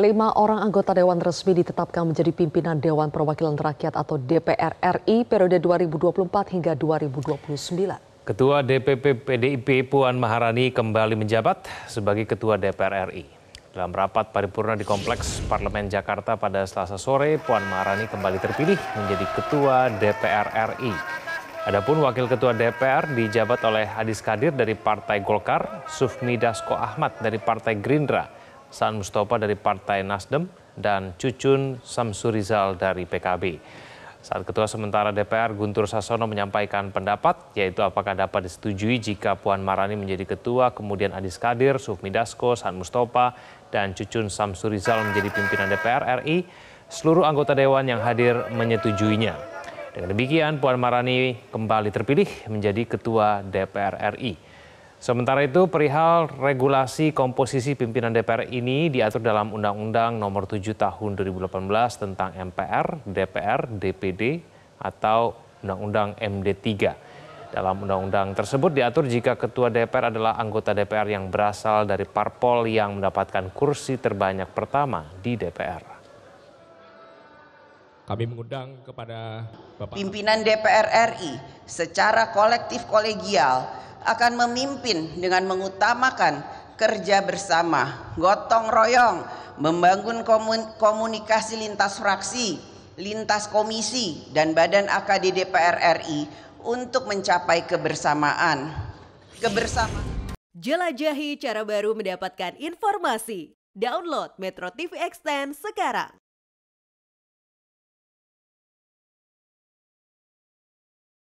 Lima orang anggota Dewan Resmi ditetapkan menjadi pimpinan Dewan Perwakilan Rakyat atau DPR RI periode 2024 hingga 2029. Ketua DPP PDIP Puan Maharani kembali menjabat sebagai Ketua DPR RI. Dalam rapat paripurna di Kompleks Parlemen Jakarta pada selasa sore, Puan Maharani kembali terpilih menjadi Ketua DPR RI. Adapun Wakil Ketua DPR dijabat oleh Hadis Kadir dari Partai Golkar, Sufmi Dasko Ahmad dari Partai Gerindra, San Mustafa dari Partai Nasdem, dan Cucun Samsurizal dari PKB. Saat Ketua Sementara DPR Guntur Sasono menyampaikan pendapat, yaitu apakah dapat disetujui jika Puan Marani menjadi ketua, kemudian Adis Kadir, Sufmi Dasko, San Mustafa, dan Cucun Samsurizal menjadi pimpinan DPR RI, seluruh anggota Dewan yang hadir menyetujuinya. Dengan demikian, Puan Marani kembali terpilih menjadi Ketua DPR RI. Sementara itu, perihal regulasi komposisi pimpinan DPR ini diatur dalam Undang-Undang Nomor 7 Tahun 2018 tentang MPR, DPR, DPD, atau Undang-Undang MD3. Dalam undang-undang tersebut diatur jika ketua DPR adalah anggota DPR yang berasal dari parpol yang mendapatkan kursi terbanyak pertama di DPR. Kami mengundang kepada Bapak pimpinan DPR RI secara kolektif kolegial akan memimpin dengan mengutamakan kerja bersama, gotong royong, membangun komunikasi lintas fraksi, lintas komisi, dan badan AKD DPR RI untuk mencapai kebersamaan. Kebersamaan. Jelajahi cara baru mendapatkan informasi. Download Metro TV Extend sekarang.